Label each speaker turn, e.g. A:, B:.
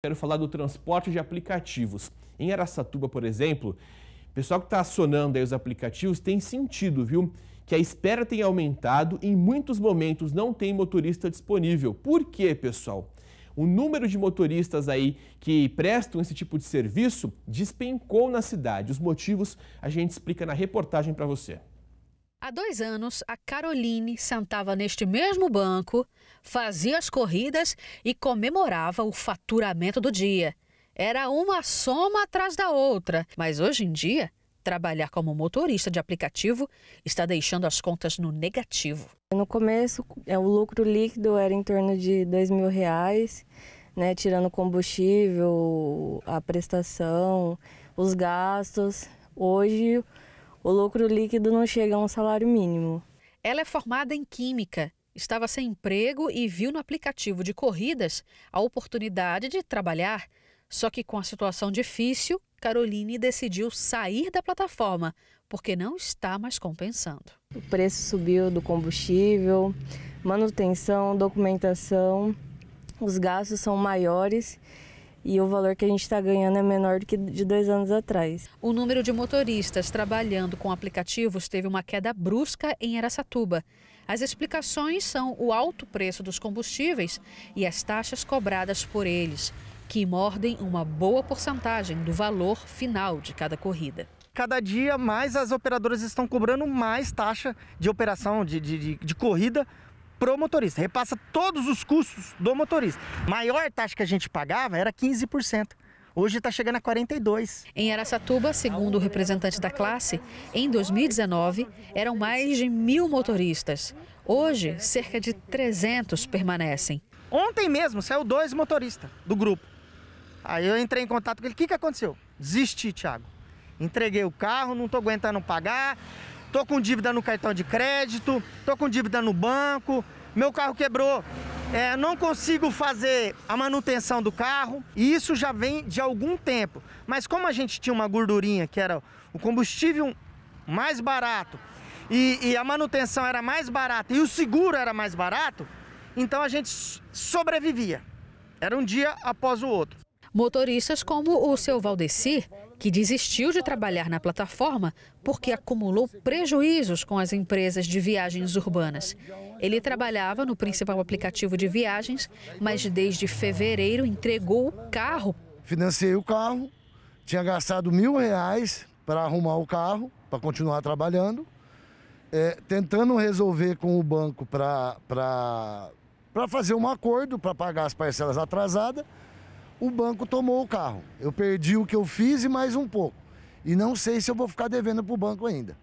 A: Quero falar do transporte de aplicativos. Em Aracatuba, por exemplo, o pessoal que está acionando aí os aplicativos tem sentido, viu? Que a espera tem aumentado e em muitos momentos não tem motorista disponível. Por quê, pessoal? O número de motoristas aí que prestam esse tipo de serviço despencou na cidade. Os motivos a gente explica na reportagem para você.
B: Há dois anos, a Caroline sentava neste mesmo banco, fazia as corridas e comemorava o faturamento do dia. Era uma soma atrás da outra, mas hoje em dia, trabalhar como motorista de aplicativo está deixando as contas no negativo.
C: No começo, é, o lucro líquido era em torno de dois mil reais, né, tirando combustível, a prestação, os gastos. Hoje o lucro líquido não chega a um salário mínimo.
B: Ela é formada em Química, estava sem emprego e viu no aplicativo de corridas a oportunidade de trabalhar. Só que com a situação difícil, Caroline decidiu sair da plataforma, porque não está mais
C: compensando. O preço subiu do combustível, manutenção, documentação, os gastos são maiores e o valor que a gente está ganhando é menor do que de dois anos atrás.
B: O número de motoristas trabalhando com aplicativos teve uma queda brusca em Aracatuba. As explicações são o alto preço dos combustíveis e as taxas cobradas por eles, que mordem uma boa porcentagem do valor final de cada corrida
D: cada dia mais as operadoras estão cobrando mais taxa de operação, de, de, de, de corrida, pro motorista, repassa todos os custos do motorista. Maior taxa que a gente pagava era 15%. Hoje está chegando a 42. Em Aracatuba, segundo o representante da
B: classe, em 2019 eram mais de mil motoristas. Hoje, cerca de 300 permanecem.
D: Ontem mesmo saiu dois motoristas do grupo. Aí eu entrei em contato com ele. O que, que aconteceu? Desisti, Thiago. Entreguei o carro, não estou aguentando pagar tô com dívida no cartão de crédito, tô com dívida no banco, meu carro quebrou. É, não consigo fazer a manutenção do carro e isso já vem de algum tempo. Mas como a gente tinha uma gordurinha que era o combustível mais barato e, e a manutenção era mais barata e o seguro era mais barato, então a gente sobrevivia. Era um dia após o outro.
B: Motoristas como o seu Valdeci que desistiu de trabalhar na plataforma porque acumulou prejuízos com as empresas de viagens urbanas. Ele trabalhava no principal aplicativo de viagens, mas desde fevereiro entregou o
D: carro. Financei o carro, tinha gastado mil reais para arrumar o carro, para continuar trabalhando, é, tentando resolver com o banco para fazer um acordo para pagar as parcelas atrasadas o banco tomou o carro. Eu perdi o que eu fiz e mais um pouco. E não sei se eu vou ficar devendo para o banco ainda.